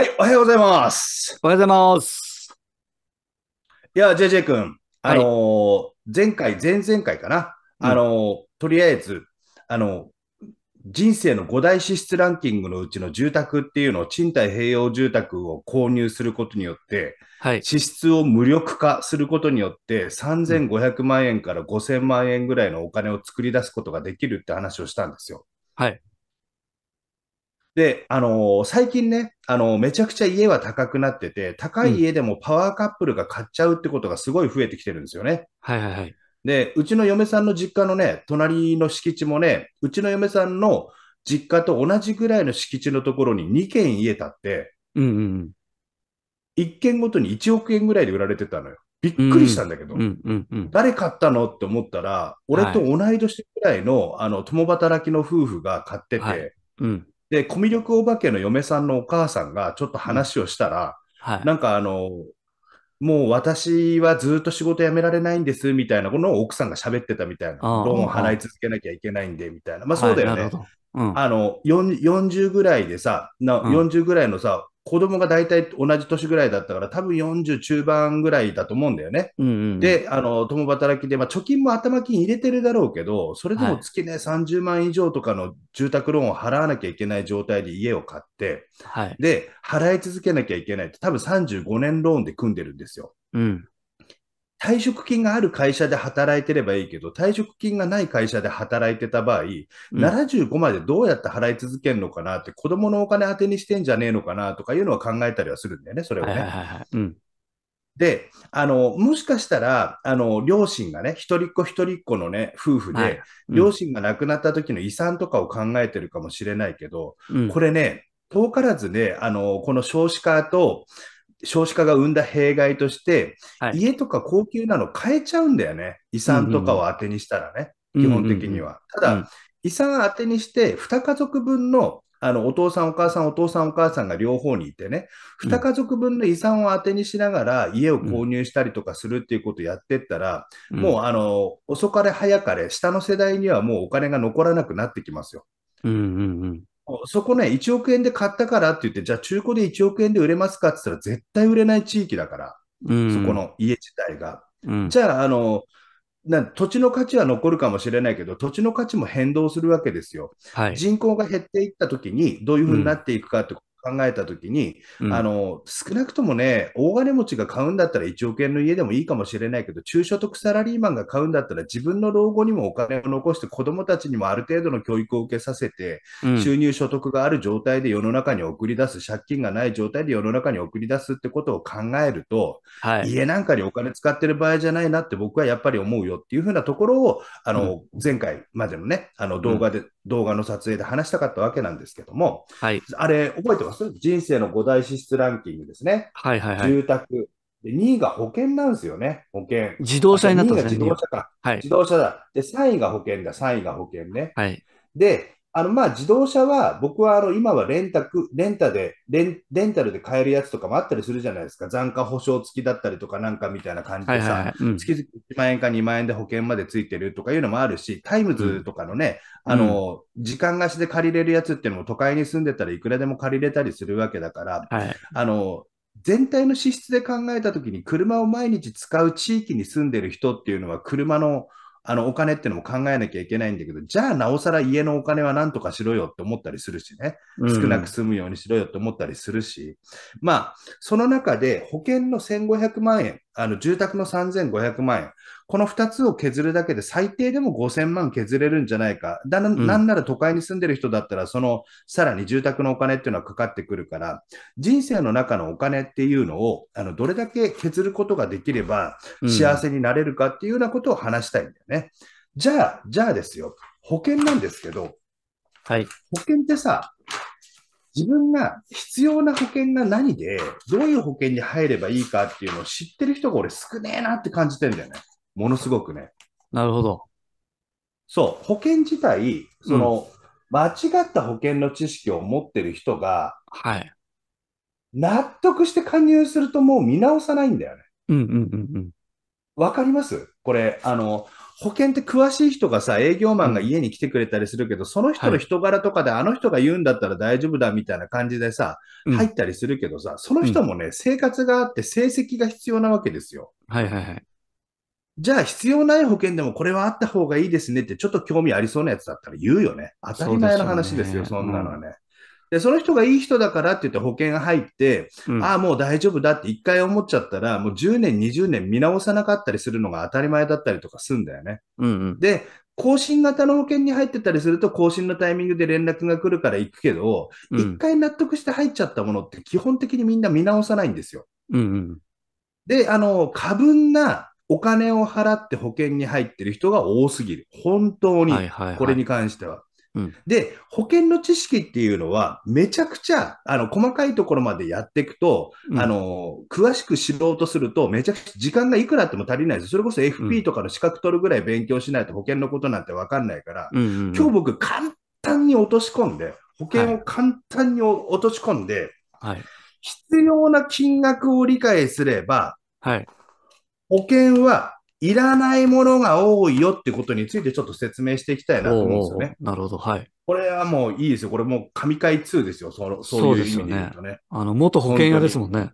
はい、おはようございます。おはようございます。いや、JJ 君、あのーはい、前回、前々回かな、あのー、とりあえず、あのー、人生の5大支出ランキングのうちの住宅っていうのを賃貸併用住宅を購入することによって、はい、支出を無力化することによって3500万円から5000万円ぐらいのお金を作り出すことができるって話をしたんですよ。はい。で、あのー、最近ね、あのー、めちゃくちゃ家は高くなってて、高い家でもパワーカップルが買っちゃうってことがすごい増えてきてるんですよね。はいはいはい。で、うちの嫁さんの実家のね、隣の敷地もね、うちの嫁さんの実家と同じぐらいの敷地のところに2軒家建って、うんうん、1軒ごとに1億円ぐらいで売られてたのよ。びっくりしたんだけど、誰買ったのって思ったら、俺と同い年ぐらいのはい、あの共働きの夫婦が買ってて、はいうん、で、コミュ力お化けの嫁さんのお母さんがちょっと話をしたら、うんはい、なんかあの、もう私はずっと仕事辞められないんですみたいなこの奥さんが喋ってたみたいな、ローンを払い続けなきゃいけないんでみたいな、まあそうだよね。はいうん、あの40ぐらいでさ、な40ぐらいのさ、子供が大体同じ年ぐらいだったから、多分40中盤ぐらいだと思うんだよね。うんうんうん、で、あの、共働きで、まあ、貯金も頭金入れてるだろうけど、それでも月ね、はい、30万以上とかの住宅ローンを払わなきゃいけない状態で家を買って、はい、で、払い続けなきゃいけないって、多分35年ローンで組んでるんですよ。うん、退職金がある会社で働いてればいいけど、退職金がない会社で働いてた場合、75までどうやって払い続けるのかなって、子供のお金当てにしてんじゃねえのかなとかいうのは考えたりはするんだよね、それをね。はいはいうんで、あの、もしかしたら、あの、両親がね、一人っ子一人っ子のね、夫婦で、はいうん、両親が亡くなった時の遺産とかを考えてるかもしれないけど、うん、これね、遠からずね、あの、この少子化と、少子化が生んだ弊害として、はい、家とか高級なの買えちゃうんだよね。遺産とかを当てにしたらね、うんうん、基本的には。ただ、うん、遺産を当てにして、2家族分のあの、お父さんお母さん、お父さんお母さんが両方にいてね、二家族分の遺産を当てにしながら家を購入したりとかするっていうことをやってったら、うん、もうあの、遅かれ早かれ、下の世代にはもうお金が残らなくなってきますよ。うんうんうん。そこね、1億円で買ったからって言って、じゃあ中古で1億円で売れますかって言ったら絶対売れない地域だから、うん、そこの家自体が。うん、じゃあ、あの、な土地の価値は残るかもしれないけど、土地の価値も変動するわけですよ。はい、人口が減っていったときに、どういうふうになっていくかって考えたときに、うん、あの、少なくともね、大金持ちが買うんだったら1億円の家でもいいかもしれないけど、中所得サラリーマンが買うんだったら自分の老後にもお金を残して子供たちにもある程度の教育を受けさせて、うん、収入所得がある状態で世の中に送り出す、借金がない状態で世の中に送り出すってことを考えると、はい、家なんかにお金使ってる場合じゃないなって僕はやっぱり思うよっていうふうなところを、あの、うん、前回までのね、あの動画で、動画の撮影で話したかったわけなんですけども、はい、あれ、覚えてます人生の5大支出ランキングですね。はいはいはい、住宅で。2位が保険なんですよね、保険。自動車になったんですね。2位が自動車か。はい、自動車だ。で、3位が保険だ、3位が保険ね。はい、で、あの、まあ、自動車は、僕はあの、今はレンタク、レンタでレン、レンタルで買えるやつとかもあったりするじゃないですか。残価保証付きだったりとかなんかみたいな感じでさ、はいはいはいうん、月々1万円か2万円で保険までついてるとかいうのもあるし、タイムズとかのね、うん、あの、時間貸しで借りれるやつっていうのも都会に住んでたらいくらでも借りれたりするわけだから、はい、あの、全体の支出で考えたときに、車を毎日使う地域に住んでる人っていうのは、車のあのお金ってのも考えなきゃいけないんだけど、じゃあなおさら家のお金はなんとかしろよって思ったりするしね、少なく済むようにしろよって思ったりするし、うん、まあ、その中で保険の1500万円、あの住宅の3500万円、この2つを削るだけで最低でも5000万削れるんじゃないか。だな、ん、なんなら都会に住んでる人だったら、そのさらに住宅のお金っていうのはかかってくるから、人生の中のお金っていうのを、あのどれだけ削ることができれば幸せになれるかっていうようなことを話したいんだよね。うん、じゃあ、じゃあですよ、保険なんですけど、はい、保険ってさ、自分が必要な保険が何で、どういう保険に入ればいいかっていうのを知ってる人が俺少ねえなって感じてんだよね。ものすごくね。なるほど。そう、保険自体、その、うん、間違った保険の知識を持ってる人が、はい。納得して加入するともう見直さないんだよね。うんうんうんうん。わかりますこれ、あの、保険って詳しい人がさ、営業マンが家に来てくれたりするけど、うん、その人の人柄とかで、はい、あの人が言うんだったら大丈夫だみたいな感じでさ、入ったりするけどさ、その人もね、うん、生活があって成績が必要なわけですよ。はいはいはい。じゃあ必要ない保険でもこれはあった方がいいですねってちょっと興味ありそうなやつだったら言うよね。当たり前の話ですよ、そ、ね,、んなのはね。うんで、その人がいい人だからって言って保険入って、うん、ああ、もう大丈夫だって一回思っちゃったら、もう10年、20年見直さなかったりするのが当たり前だったりとかするんだよね。うんうん、で、更新型の保険に入ってたりすると、更新のタイミングで連絡が来るから行くけど、一、うん、回納得して入っちゃったものって基本的にみんな見直さないんですよ。うんうん、で、あの、過分なお金を払って保険に入ってる人が多すぎる。本当に、これに関しては。で、保険の知識っていうのは、めちゃくちゃ、あの、細かいところまでやっていくと、うん、あの、詳しく知ろうとすると、めちゃくちゃ時間がいくらあっても足りないです。それこそ FP とかの資格取るぐらい勉強しないと保険のことなんてわかんないから、うんうんうん、今日僕簡単に落とし込んで、保険を簡単に落とし込んで、はい、必要な金額を理解すれば、はい保険はいらないものが多いよってことについてちょっと説明していきたいなと思うんですよね。なるほど、はい。これはもういいですよ。これもう神回2ですよ。そのそういう意味で言うとね。ねあの、元保険屋ですもんね。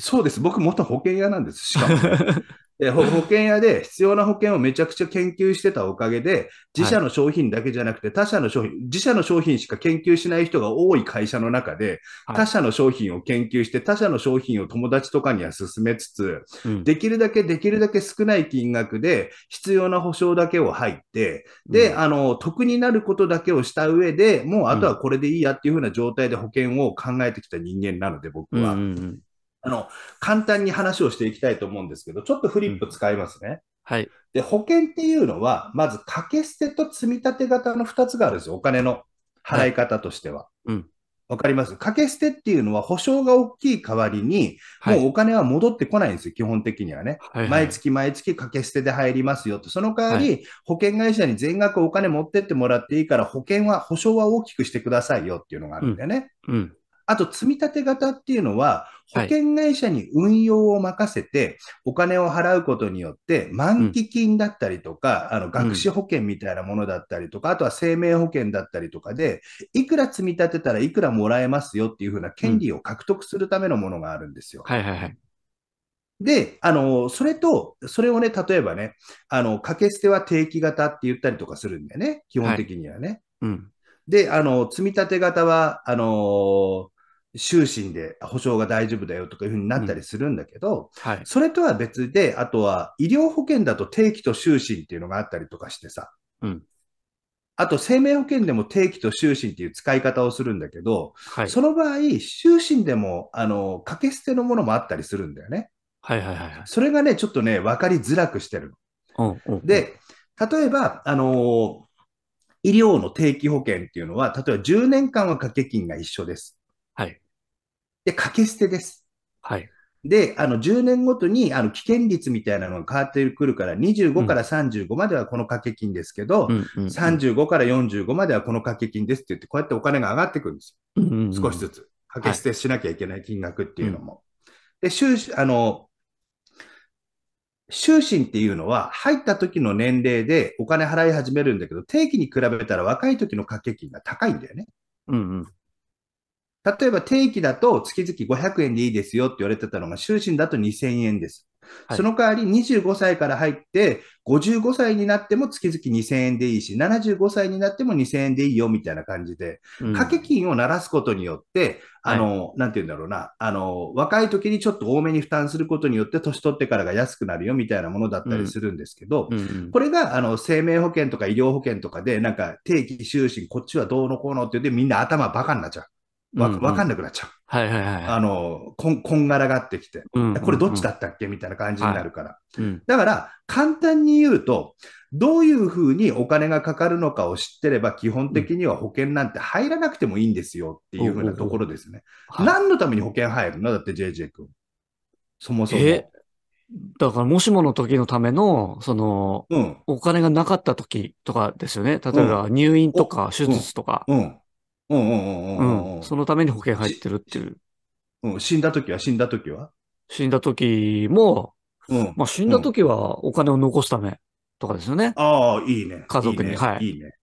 そうです。僕、元保険屋なんです。しかも、ね 保険屋で必要な保険をめちゃくちゃ研究してたおかげで、自社の商品だけじゃなくて、他社の商品、自社の商品しか研究しない人が多い会社の中で、他社の商品を研究して、他社の商品を友達とかには勧めつつ、できるだけできるだけ少ない金額で、必要な保証だけを入って、で、うん、あの、得になることだけをした上でもうあとはこれでいいやっていうふうな状態で保険を考えてきた人間なので、僕は。うんうんうんあの、簡単に話をしていきたいと思うんですけど、ちょっとフリップ使いますね。うん、はい。で、保険っていうのは、まず掛け捨てと積み立て型の2つがあるんですよ。お金の払い方としては。はい、うん。わかります掛け捨てっていうのは保証が大きい代わりに、もうお金は戻ってこないんですよ、基本的にはね。はいはい、毎月毎月掛け捨てで入りますよと。その代わり、保険会社に全額お金持ってってもらっていいから、保険は、保証は大きくしてくださいよっていうのがあるんだよね。うん、うんあと、積み立て型っていうのは、保険会社に運用を任せて、お金を払うことによって、満期金だったりとか、うん、あの学資保険みたいなものだったりとか、うん、あとは生命保険だったりとかで、いくら積み立てたらいくらもらえますよっていうふうな権利を獲得するためのものがあるんですよ。うん、はいはいはい。で、あの、それと、それをね、例えばね、あの、掛け捨ては定期型って言ったりとかするんだよね、基本的にはね。はい、うん。で、あの、積み立て型は、あのー終身で保証が大丈夫だよとかいうふうになったりするんだけど、うんはい、それとは別で、あとは医療保険だと定期と終身っていうのがあったりとかしてさ、うん、あと生命保険でも定期と終身っていう使い方をするんだけど、はい、その場合、終身でも、あの、掛け捨てのものもあったりするんだよね。はいはいはい。それがね、ちょっとね、分かりづらくしてるの。うんうん、で、例えば、あのー、医療の定期保険っていうのは、例えば10年間は掛け金が一緒です。で、掛け捨てです。はい。で、あの、10年ごとに、あの、危険率みたいなのが変わってくるから、25から35まではこの掛け金ですけど、35から45まではこの掛け金ですって言って、こうやってお金が上がってくるんですよ。少しずつ。掛け捨てしなきゃいけない金額っていうのも。で、終始、あの、終身っていうのは、入った時の年齢でお金払い始めるんだけど、定期に比べたら若い時の掛け金が高いんだよね。うん、うん。例えば定期だと月々500円でいいですよって言われてたのが、終身だと2000円です。その代わり25歳から入って、55歳になっても月々2000円でいいし、75歳になっても2000円でいいよみたいな感じで、掛、け金を鳴らすことによって、あの、なんて言うんだろうな、あの、若い時にちょっと多めに負担することによって、年取ってからが安くなるよみたいなものだったりするんですけど、これが、あの、生命保険とか医療保険とかで、なんか定期、終身、こっちはどうのこうのって言って、みんな頭バカになっちゃう。わ、うんうん、かんなくなっちゃう。はいはいはい。あの、こん、こんがらがってきて、うんうんうん、これどっちだったっけみたいな感じになるから。はいうん、だから、簡単に言うと、どういうふうにお金がかかるのかを知ってれば、基本的には保険なんて入らなくてもいいんですよっていうふうなところですね。うん、何のために保険入るのだって JJ 君。そもそも。えだから、もしもの時のための、その、うん、お金がなかった時とかですよね。例えば、入院とか、手術とか。うんうんうんうんうん。そのために保険入ってるっていう。うん、死んだ時は死んだ時は死んだ時も、うん。まあ死んだ時はお金を残すためとかですよね。ああ、いいね。家族に。いいね、はい。いいね。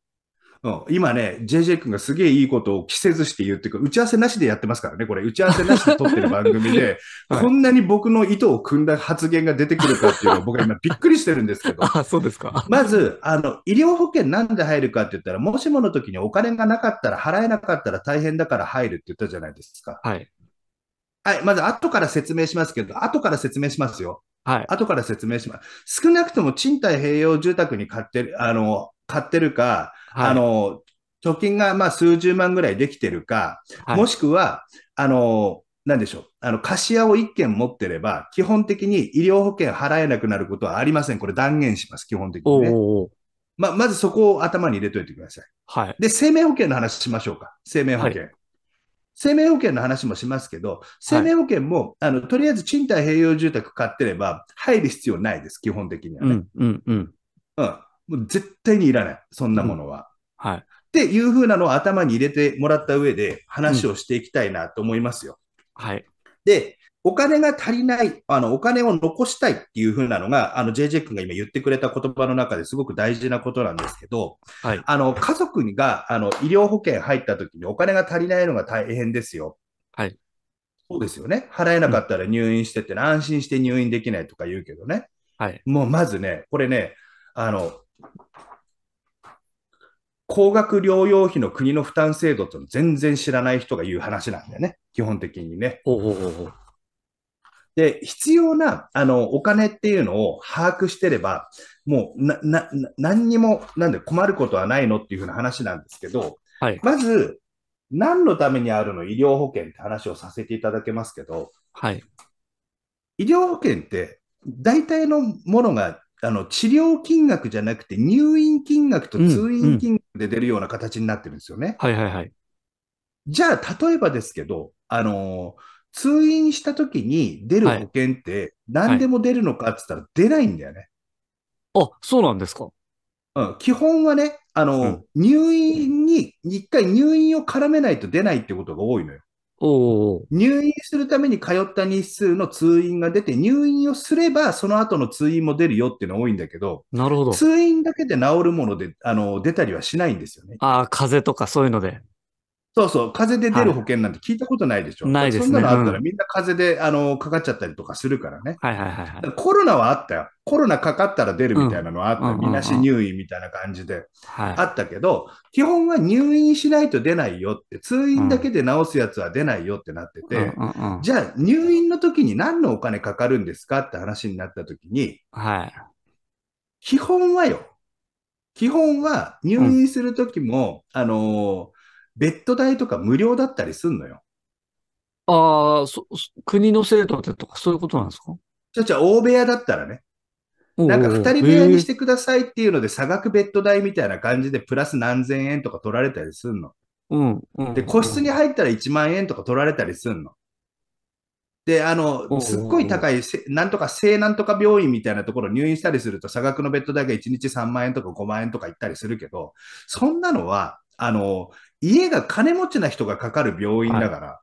今ね、JJ 君がすげえいいことを着せずして言ってくる。打ち合わせなしでやってますからね、これ。打ち合わせなしで撮ってる番組で、はい、こんなに僕の意図を組んだ発言が出てくるかっていうのを僕は今びっくりしてるんですけど。あ、そうですか。まず、あの、医療保険なんで入るかって言ったら、もしもの時にお金がなかったら、払えなかったら大変だから入るって言ったじゃないですか。はい。はい、まず後から説明しますけど、後から説明しますよ。はい。後から説明します。少なくとも賃貸併用住宅に買ってる、あの、買ってるか、はい、あの、貯金がまあ数十万ぐらいできてるか、はい、もしくは、あの、なんでしょう。あの、貸し家を1軒持ってれば、基本的に医療保険払えなくなることはありません。これ断言します、基本的にね。ままずそこを頭に入れといてください。はい。で、生命保険の話しましょうか。生命保険。はい、生命保険の話もしますけど、生命保険も、はい、あの、とりあえず賃貸併用住宅買ってれば、入る必要ないです、基本的にはね。うん、うん、うん。うん。もう絶対にいらない。そんなものは。うん、はい。っていうふうなのを頭に入れてもらった上で話をしていきたいなと思いますよ。うん、はい。で、お金が足りない、あの、お金を残したいっていう風なのが、あの、JJ 君が今言ってくれた言葉の中ですごく大事なことなんですけど、はい。あの、家族が、あの、医療保険入った時にお金が足りないのが大変ですよ。はい。そうですよね。払えなかったら入院してって、安心して入院できないとか言うけどね。はい。もうまずね、これね、あの、高額療養費の国の負担制度って全然知らない人が言う話なんだよね、基本的にね。おうおうおうで、必要なあのお金っていうのを把握してれば、もうな、な、何にも、なんで困ることはないのっていうふうな話なんですけど、はい、まず、何のためにあるの医療保険って話をさせていただけますけど、はい、医療保険って大体のものがあの治療金額じゃなくて入院金額と通院金で出るような形になってるんですよね。はいはいはい。じゃあ、例えばですけど、あのー、通院した時に出る保険って何でも出るのかって言ったら出ないんだよね。はいはい、あ、そうなんですか。うん、基本はね、あのー、うん、入院に、一回入院を絡めないと出ないってことが多いのよ。おお入院するために通った日数の通院が出て、入院をすれば、その後の通院も出るよっていうのが多いんだけど、なるほど。通院だけで治るもので、あの、出たりはしないんですよね。ああ、風邪とかそういうので。そうそう、風邪で出る保険なんて聞いたことないでしょ。ないですね。そんなのあったらみんな風邪で、あの、かかっちゃったりとかするからね。はいはいはい、コロナはあったよ。コロナかかったら出るみたいなのはあった。ん、みなし入院みたいな感じで、はい、あったけど、基本は入院しないと出ないよって、通院だけで治すやつは出ないよってなってて、じゃあ入院の時に何のお金かかるんですかって話になった時に、はい、基本はよ。基本は入院する時も、あのベッド代とか無料だったりすんのよ。ああ、そ、国の制度でとかそういうことなんですかじゃじゃ大部屋だったらね。なんか二人部屋にしてくださいっていうので、差額ベッド代みたいな感じで、プラス何千円とか取られたりすんの。うん、で、個室に入ったら1万円とか取られたりすんの。で、あの、すっごい高い、なんとか、西なんとか病院みたいなところ入院したりすると、差額のベッド代が1日3万円とか5万円とか行ったりするけど、そんなのは、あの、家が金持ちな人がかかる病院だから、はい、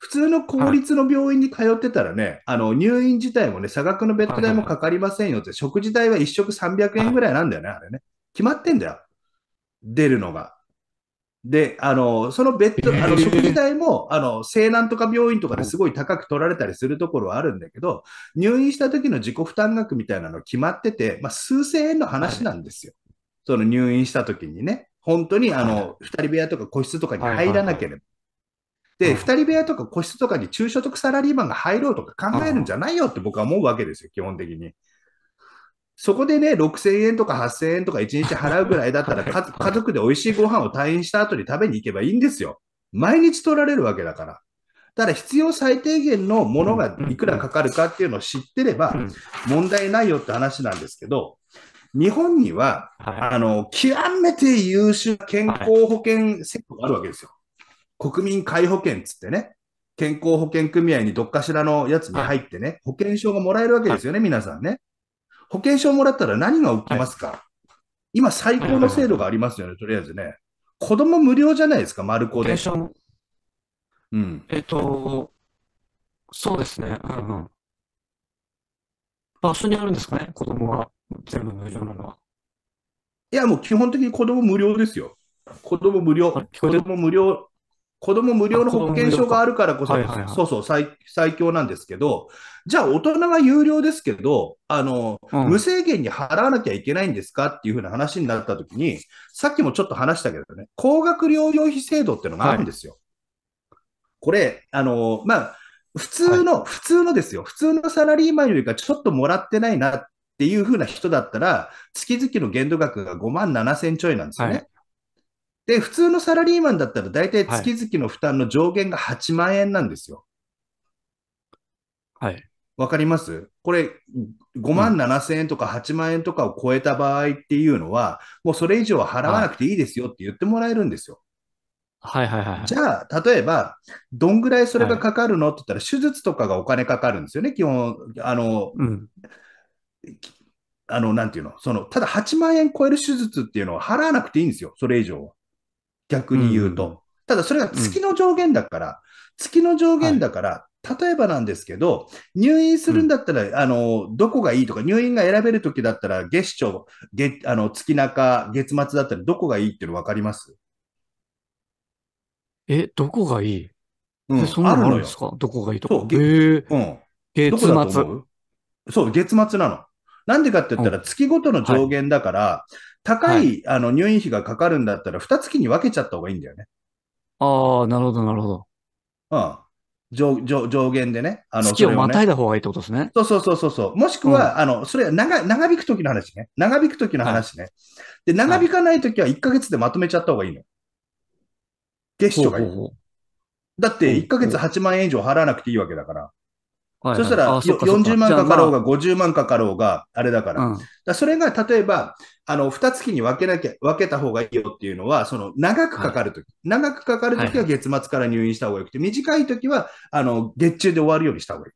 普通の公立の病院に通ってたらね、はい、あの、入院自体もね、差額のベッド代もかかりませんよって、食事代は1食300円ぐらいなんだよね、あれね。決まってんだよ。出るのが。で、あの、そのベッド、あの、食事代も、あの、西南とか病院とかですごい高く取られたりするところはあるんだけど、入院した時の自己負担額みたいなの決まってて、まあ、数千円の話なんですよ。その入院した時にね。本当にあの、二人部屋とか個室とかに入らなければ。で、二人部屋とか個室とかに中所得サラリーマンが入ろうとか考えるんじゃないよって僕は思うわけですよ、基本的に。そこでね、6000円とか8000円とか1日払うぐらいだったら、家族で美味しいご飯を退院した後に食べに行けばいいんですよ。毎日取られるわけだから。ただ必要最低限のものがいくらかかるかっていうのを知ってれば問題ないよって話なんですけど、日本には、はい、あの、極めて優秀な健康保険制度があるわけですよ。はい、国民皆保険つってね、健康保険組合にどっかしらのやつに入ってね、はい、保険証がもらえるわけですよね、皆さんね。保険証もらったら何が起きますか、今、最高の制度がありますよね、とりあえずね。子供無料じゃないですか、丸子で。うん、えっと、そうですね。うん、うん、場所にあるんですかね、子供は。全部無料なのは。いや、もう基本的に子供無料ですよ。子供無料、子供無料、子供無料の保険証があるからこそ、はいはいはい、そうそう最、最強なんですけど、じゃあ大人が有料ですけど、あの、うん、無制限に払わなきゃいけないんですかっていうふうな話になったときに、さっきもちょっと話したけどね、高額療養費制度っていうのがあるんですよ。はい、これ、あの、まあ、普通の、はい、普通のですよ。普通のサラリーマンよりかちょっともらってないなっていう風な人だったら、月々の限度額が5万7千ちょいなんですよね。はい、で、普通のサラリーマンだったら、大体月々の負担の上限が8万円なんですよ。はい。わかりますこれ、5万7千円とか8万円とかを超えた場合っていうのは、もうそれ以上は払わなくていいですよって言ってもらえるんですよ。はいはいはい。じゃあ、例えば、どんぐらいそれがかかるのって言ったら、手術とかがお金かかるんですよね、基本。あの、うん、あの、なんていうの、その、ただ8万円超える手術っていうのは払わなくていいんですよ、それ以上は。逆に言うと。うん、ただ、それが月の上限だから、うん、月の上限だから、はい例えばなんですけど、入院するんだったら、うん、あの、どこがいいとか、入院が選べるときだったら、月初、月、あの、月中、月末だったらどこがいいっていうの分かりますえ、どこがいいうんえ、そんなのあるんですかどこがいいとうか。げうん。月末。うそう、月末なの。なんでかって言ったら、月ごとの上限だから、高い、あの入院費がかかるんだったら、二月に分けちゃった方がいいんだよね。ああ、なるほど、なるほど。うん。上上上限でね。あの月をまたいだ方がいいってことですね。そうそうそうそうそう。もしくは、あの、それは長、長引く時の話ね。長引く時の話ね。で、長引かない時は1ヶ月でまとめちゃった方がいいの。月収がいい。だって、1ヶ月8万円以上払わなくていいわけだから。そしたら、40万かかろうが、50万かかろうが、あれだから。らそれが、例えば、あの、二月に分けなきゃ、分けた方がいいよっていうのは、その、長くかかるとき、長くかかるときは月末から入院した方がよくて、短いときは、あの、月中で終わるようにした方がいい。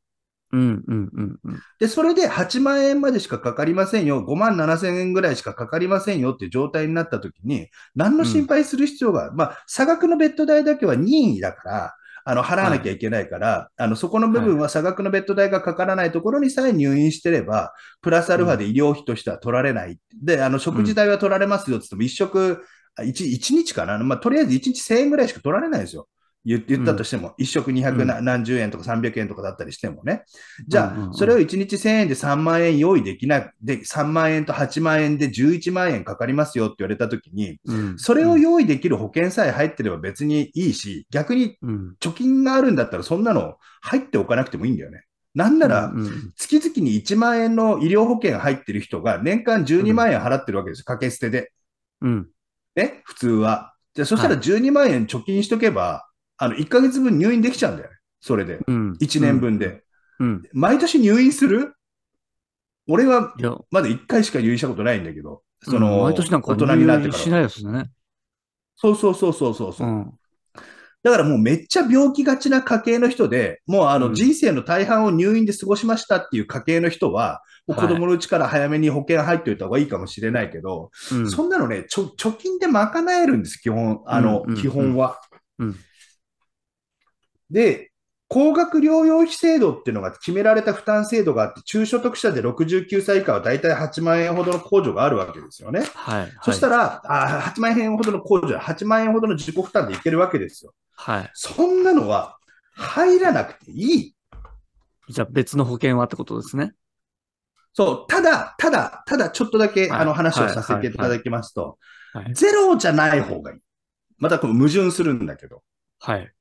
うんうんうんで、それで8万円までしかかかりませんよ、5万7千円ぐらいしかかかりませんよっていう状態になったときに、何の心配する必要が、うん、まあ、差額のベッド代だけは任意だから、あの、払わなきゃいけないから、はい、あの、そこの部分は差額のベッド代がかからないところにさえ入院してれば、プラスアルファで医療費としては取られない。うん、で、あの、食事代は取られますよって言っても、1食、1, 1日かな、まあ、とりあえず1日1000円ぐらいしか取られないんですよ。言ったとしても、1食200何十円とか300円とかだったりしてもね。じゃあ、それを1日1000円で3万円用意できない、で、3万円と8万円で11万円かかりますよって言われたときに、それを用意できる保険さえ入ってれば別にいいし、逆に貯金があるんだったらそんなの入っておかなくてもいいんだよね。なんなら、月々に1万円の医療保険入ってる人が年間12万円払ってるわけですよ、掛け捨てで。うん。ね、普通は。じゃあ、そしたら12万円貯金しとけば、あの、1ヶ月分入院できちゃうんだよそれで。うん、1年分で、うん。毎年入院する俺は、まだ1回しか入院したことないんだけど、その、毎年なんか大人になってから。しないですね。そうそうそうそうそう。うんだからもうめっちゃ病気がちな家系の人で、もうあの人生の大半を入院で過ごしましたっていう家系の人は、うん、子供のうちから早めに保険入っておいた方がいいかもしれないけど、はい、そんなのね、ちょ貯金で賄えるんです、基本、あの、基本は、うん。で、高額療養費制度っていうのが決められた負担制度があって、中所得者で69歳以下は大体8万円ほどの控除があるわけですよね。はい、はい、そしたらあ、8万円ほどの控除、8万円ほどの自己負担でいけるわけですよ。はい、そんなのは入らなくていい。じゃあ別の保険はってことですね。そう、ただ、ただ、ただちょっとだけ、あの話をさせていただきますと、ゼロじゃない方がいい。またこの矛盾するんだけど。はい。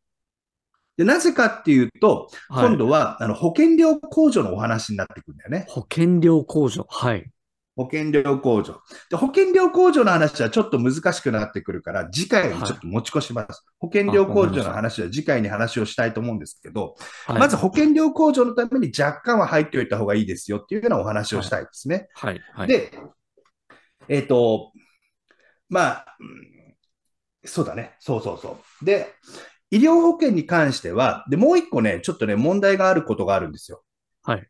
で、なぜかっていうと、今度は、あの、保険料控除のお話になってくるんだよね。保険料控除。はい。保険料控除。で、保険料控除の話はちょっと難しくなってくるから、次回にちょっと持ち越します。保険料控除の話は次回に話をしたいと思うんですけど、はい、まず、保険料控除のために若干は入っておいた方がいいですよっていうようなお話をしたいですね。はい。はい。で、えっ、と、まあ、うんそうだね。そうそうそう。で、医療保険に関しては、で、もう一個ね、ちょっとね、問題があることがあるんですよ。はい。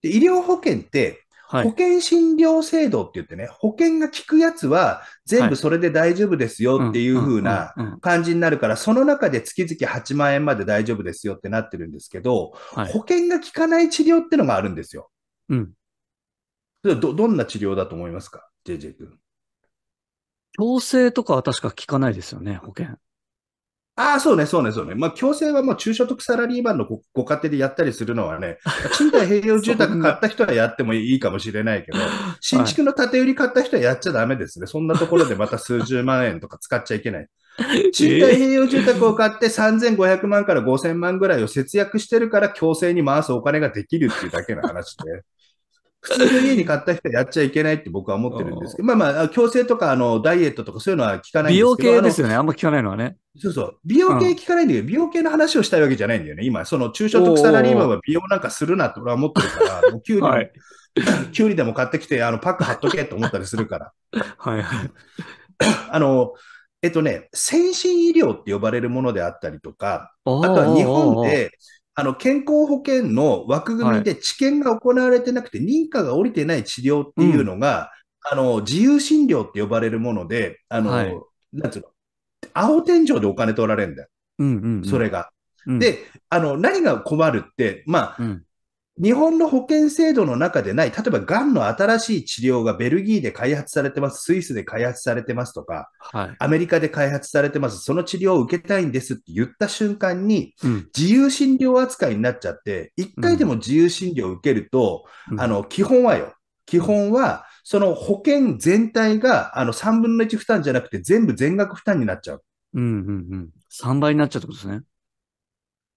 で、医療保険って、保険診療制度って言ってね、保険が効くやつは全部それで大丈夫ですよっていう風な感じになるから、その中で月々8万円まで大丈夫ですよってなってるんですけど、保険が効かない治療ってのがあるんですよ。うん。ど、どんな治療だと思いますか ?JJ 君。強制とかは確か効かないですよね、保険。ああ、そうね、そうね、そうね。まあ、強制はもう中所得サラリーマンのごご家庭でやったりするのはね、賃貸併用住宅買った人はやってもいいかもしれないけど、新築の建て売り買った人はやっちゃダメですね。そんなところでまた数十万円とか使っちゃいけない。賃貸併用住宅を買って3500万から5000万ぐらいを節約してるから強制に回すお金ができるっていうだけの話で。普通の家に買った人はやっちゃいけないって僕は思ってるんですけど、まあまあ、矯正とかあのダイエットとかそういうのは効かないんですけど。美容系ですよね、あんま効かないのはね。そうそう。美容系効かないんだけど、美容系の話をしたいわけじゃないんだよね。今、その中小特サラリーマンは美容なんかするなって俺は思ってるから、もうキュウリ、はい、キュウリでも買ってきて、あのパック貼っとけと思ったりするから。はいはい。あの、えっとね、先進医療って呼ばれるものであったりとか、あとは日本であの、健康保険の枠組みで治験が行われてなくて、認可が下りてない治療っていうのが、あの、自由診療って呼ばれるもので、あの、はい、なんつうの、青天井でお金取られるんだよ。うんうんうん、それが。で、あの、何が困るって、まあ、うん、日本の保険制度の中でない、例えばがんの新しい治療がベルギーで開発されてます、スイスで開発されてますとか、はい、アメリカで開発されてます、その治療を受けたいんですって言った瞬間に、自由診療扱いになっちゃって、一回でも自由診療を受けると、うん、あの基本はよ、基本はその保険全体があの3分の1負担じゃなくて、全部全額負担になっちゃう。うんうんうん、3倍になっちゃうってことですね。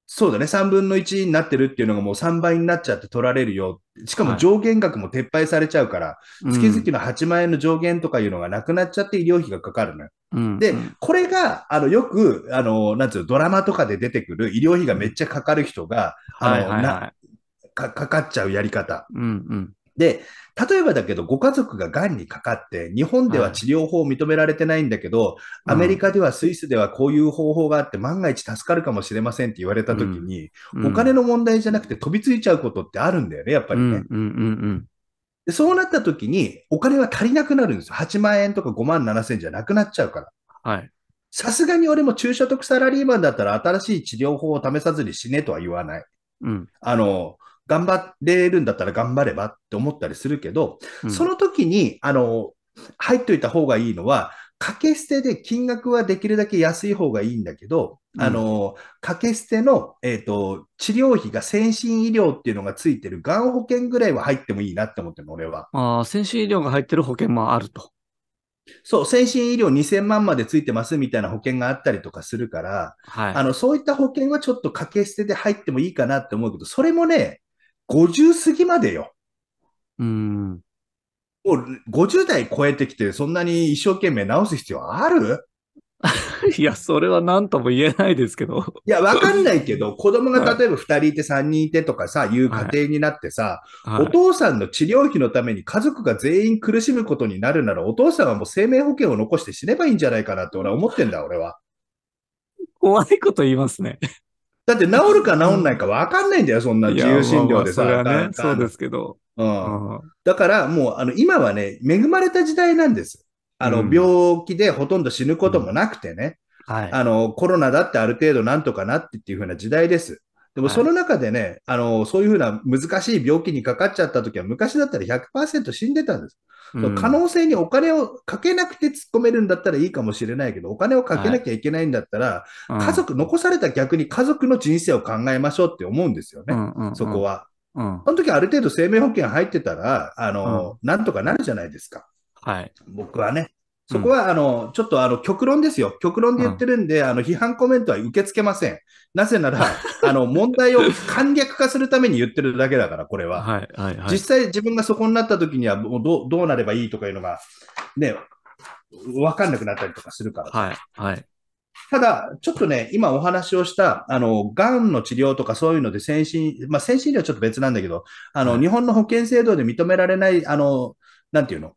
そうだね、3分の1になってるっていうのがもう3倍になっちゃって取られるよ。しかも上限額も撤廃されちゃうから、はい月々の8万円の上限とかいうのがなくなっちゃって医療費がかかるのよ。うん、で、これが、あの、よく、あの、なんつうの、ドラマとかで出てくる医療費がめっちゃかかる人が、あの、はいはいはい、か、かかっちゃうやり方。うんうんで、例えばだけど、ご家族が癌にかかって、日本では治療法を認められてないんだけど、はい、アメリカではスイスではこういう方法があって、万が一助かるかもしれませんって言われたときに、うん、お金の問題じゃなくて飛びついちゃうことってあるんだよね、やっぱりね。うんうんうんうん、そうなったときに、お金は足りなくなるんですよ。8万円とか5万7千じゃなくなっちゃうから。はい。さすがに俺も中所得サラリーマンだったら新しい治療法を試さずに死ねとは言わない。うん。あの、頑張れるんだったら頑張ればって思ったりするけど、うん、その時に、あの、入っといた方がいいのは、掛け捨てで金額はできるだけ安い方がいいんだけど、うん、あの、掛け捨ての、えっ、ー、と、治療費が先進医療っていうのがついてるがん保険ぐらいは入ってもいいなって思ってるの、俺は。ああ、先進医療が入ってる保険もあると。そう、先進医療2000万までついてますみたいな保険があったりとかするから、はい、あのそういった保険はちょっと掛け捨てで入ってもいいかなって思うけど、それもね、50過ぎまでよ。うん。もう50代超えてきて、そんなに一生懸命直す必要ある いや、それは何とも言えないですけどいや、わかんないけど、子供が例えば2人いて3人いてとかさ、はい、いう家庭になってさ、はい、お父さんの治療費のために家族が全員苦しむことになるなら、お父さんはもう生命保険を残して死ねばいいんじゃないかなって俺は思ってんだ、俺は。怖いこと言いますねだって治るか治んないか分かんないんだよ、そんな自由診療でさ。まあまあね、そうですけど。うん。だからもう、あの、今はね、恵まれた時代なんです。あの、病気でほとんど死ぬこともなくてね。うん、はい。あの、コロナだってある程度なんとかなってっていう風な時代です。でもその中でね、はい、あの、そういうふうな難しい病気にかかっちゃった時は昔だったら100%死んでたんです。うん、可能性にお金をかけなくて突っ込めるんだったらいいかもしれないけど、お金をかけなきゃいけないんだったら、はい、家族、残された逆に家族の人生を考えましょうって思うんですよね、うんうんうん、そこは。うん、その時ある程度生命保険入ってたら、あの、うん、なんとかなるじゃないですか。はい。僕はね。そこは、あの、ちょっとあの、極論ですよ。極論で言ってるんで、あの、批判コメントは受け付けません。なぜなら、あの、問題を簡略化するために言ってるだけだから、これは。はいはいはい、実際自分がそこになった時には、もうどう、どうなればいいとかいうのが、ね、わかんなくなったりとかするから。はい、はい。ただ、ちょっとね、今お話をした、あの、がんの治療とかそういうので先進、まあ、先進医療はちょっと別なんだけど、あの、はい、日本の保険制度で認められない、あの、なんていうの、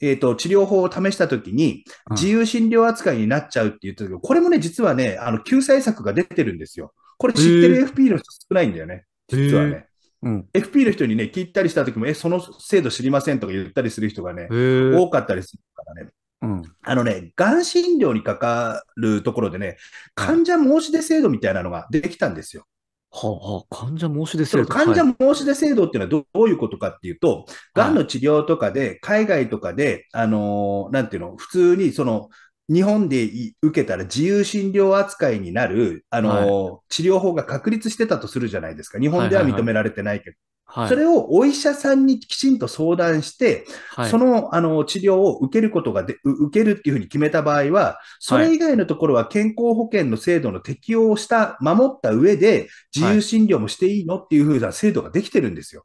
えっ、ー、と、治療法を試したときに、自由診療扱いになっちゃうって言ったけど、うん、これもね、実はね、あの、救済策が出てるんですよ。これ知ってる FP の人少ないんだよね、実はね。うん、FP の人にね、聞いたりした時も、え、その制度知りませんとか言ったりする人がね、多かったりするからね。うん、あのね、がん診療にかかるところでね、患者申し出制度みたいなのができたんですよ。はあ、患者申し出制度。患者申し出制度っていうのはどういうことかっていうと、が、ん、の治療とかで、海外とかで、あのー、なんていうの、普通にその、日本で受けたら自由診療扱いになる、あのーはい、治療法が確立してたとするじゃないですか。日本では認められてないけど。はいはいはいはい、それをお医者さんにきちんと相談して、はい、そのあの治療を受けることがで、受けるっていうふうに決めた場合は、それ以外のところは健康保険の制度の適用をした、守った上で、自由診療もしていいのっていうふうな制度ができてるんですよ。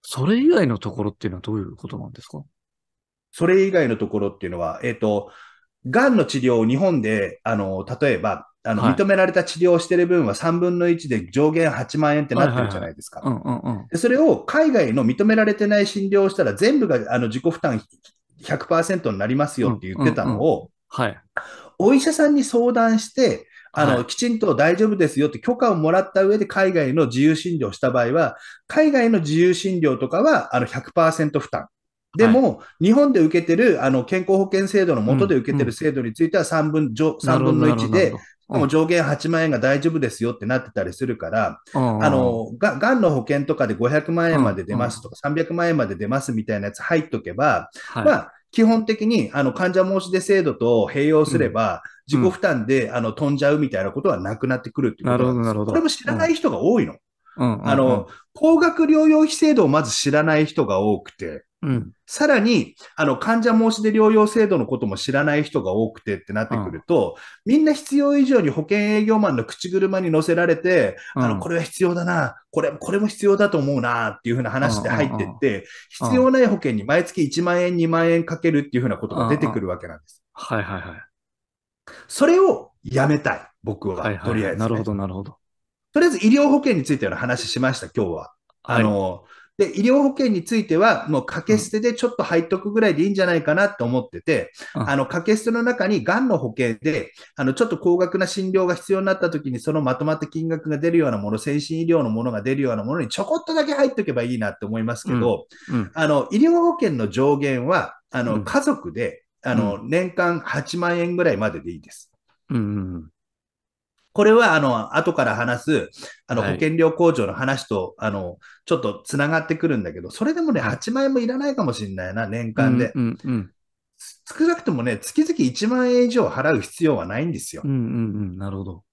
それ以外のところっていうのはどういうことなんですかそれ以外のところっていうのは、えっ、ー、と、がんの治療を日本で、あの、例えば、あの、はい、認められた治療をしてる分は3分の1で上限8万円ってなってるじゃないですか。それを海外の認められてない診療をしたら全部があの自己負担100%になりますよって言ってたのを、お医者さんに相談して、あの、きちんと大丈夫ですよって許可をもらった上で海外の自由診療をした場合は、海外の自由診療とかは、あの100%負担。でも、日本で受けてる、あの、健康保険制度の下で受けてる制度については3分、3分の1ででも上限8万円が大丈夫ですよってなってたりするから、うん、あの、が、がんの保険とかで500万円まで出ますとか、うん、300万円まで出ますみたいなやつ入っとけば、まあ、基本的に、あの、患者申し出制度と併用すれば、自己負担で、あの、飛んじゃうみたいなことはなくなってくるっていうことなんです。なるほど、なるほど。これも知らない人が多いの。うん、あの、高額療養費制度をまず知らない人が多くて、うん、さらに、あの、患者申し出療養制度のことも知らない人が多くてってなってくると、うん、みんな必要以上に保険営業マンの口車に乗せられて、うん、あの、これは必要だな、これ、これも必要だと思うな、っていうふうな話で入ってって、必要ない保険に毎月1万円、2万円かけるっていうふうなことが出てくるわけなんです。はいはいはい。それをやめたい、僕は。はいはい、とりあえず、ね、なるほど、なるほど。とりあえず医療保険についての話しました、今日は。あの、はいで、医療保険については、もう掛け捨てでちょっと入っとくぐらいでいいんじゃないかなと思ってて、うん、あの、掛け捨ての中に、がんの保険で、あの、ちょっと高額な診療が必要になった時に、そのまとまった金額が出るようなもの、先進医療のものが出るようなものにちょこっとだけ入っておけばいいなって思いますけど、うんうん、あの、医療保険の上限は、あの、家族で、あの、年間8万円ぐらいまででいいです。うんこれは、あの、後から話す、あの、保険料控除の話と、はい、あの、ちょっとつながってくるんだけど、それでもね、8万円もいらないかもしれないな、年間で。うんうんうん少なくともね、月々1万円以上払う必要はないんですよ。うんうんうん、なるほど。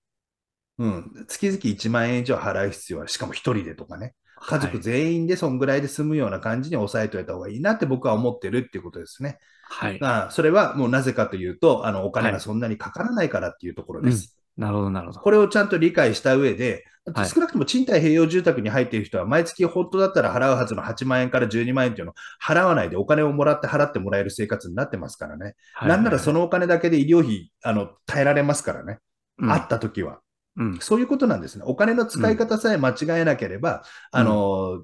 うん、月々1万円以上払う必要は、しかも1人でとかね、家族全員でそんぐらいで済むような感じに抑えておいた方がいいなって僕は思ってるっていうことですね。はい。まあ、それはもうなぜかというと、あのお金がそんなにかからないからっていうところです。なるほど、なるほど。これをちゃんと理解した上で、少なくとも賃貸併用住宅に入っている人は、毎月本当だったら払うはずの8万円から12万円というのを払わないでお金をもらって払ってもらえる生活になってますからね。はいはい、なんならそのお金だけで医療費、あの、耐えられますからね。うん、あった時は。うん、そういうことなんですね。お金の使い方さえ間違えなければ、うん、あの、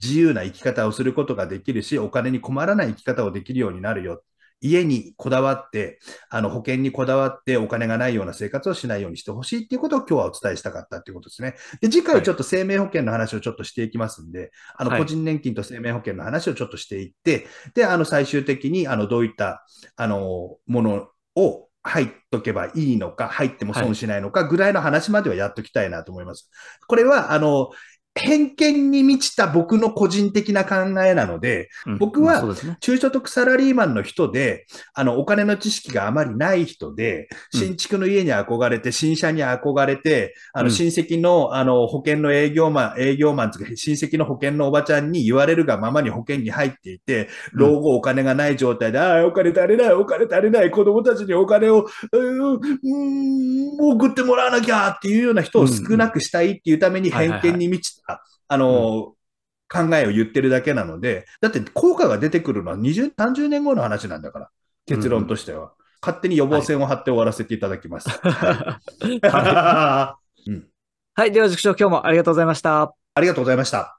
自由な生き方をすることができるし、お金に困らない生き方をできるようになるよ。家にこだわって、あの、保険にこだわってお金がないような生活をしないようにしてほしいっていうことを今日はお伝えしたかったっていうことですね。で、次回はちょっと生命保険の話をちょっとしていきますんで、あの、個人年金と生命保険の話をちょっとしていって、で、あの、最終的に、あの、どういった、あの、ものを、入っとけばいいのか、入っても損しないのかぐらいの話まではやっときたいなと思います。はい、これは、あの、偏見に満ちた僕の個人的な考えなので、僕は中所得サラリーマンの人で、あの、お金の知識があまりない人で、新築の家に憧れて、新車に憧れて、あの、親戚の、あの、保険の営業マン、営業マンとか、親戚の保険のおばちゃんに言われるがままに保険に入っていて、老後お金がない状態で、ああ、お金足りない、お金足りない、子供たちにお金を、うん、送ってもらわなきゃっていうような人を少なくしたいっていうために偏見に満ちた、か、あの、うん、考えを言ってるだけなので、だって効果が出てくるのは20、30年後の話なんだから、結論としては。うん、勝手に予防線を張って終わらせていただきます。はい、では塾長、今日もありがとうございました。ありがとうございました。